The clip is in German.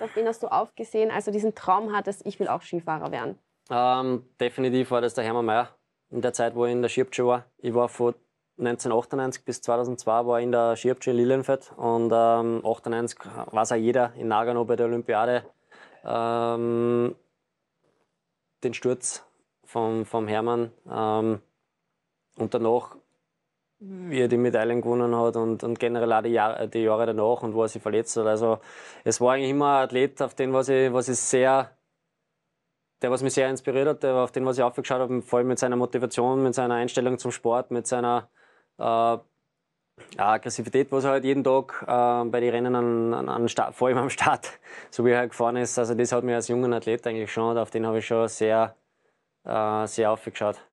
Auf wen hast du aufgesehen, also diesen Traum hattest, ich will auch Skifahrer werden? Ähm, definitiv war das der Hermann Mayer. In der Zeit, wo ich in der Schirpsche war. Ich war von 1998 bis 2002 war in der Schirpsche in Lilienfeld. Und ähm, 98 weiß auch jeder in Nagano bei der Olympiade ähm, den Sturz vom, vom Hermann. Ähm, und danach wie er die Medaillen gewonnen hat und, und generell auch die Jahre, äh, die Jahre danach und wo er sich verletzt hat. Also es war eigentlich immer ein Athlet, auf den was ich, was ich sehr, der was mich sehr inspiriert hat, der, auf den was ich aufgeschaut habe, vor allem mit seiner Motivation, mit seiner Einstellung zum Sport, mit seiner äh, Aggressivität, was er halt jeden Tag äh, bei den Rennen an, an, an Start, vor allem am Start, so wie er halt gefahren ist. Also das hat mich als junger Athlet eigentlich schon, auf den habe ich schon sehr, äh, sehr aufgeschaut.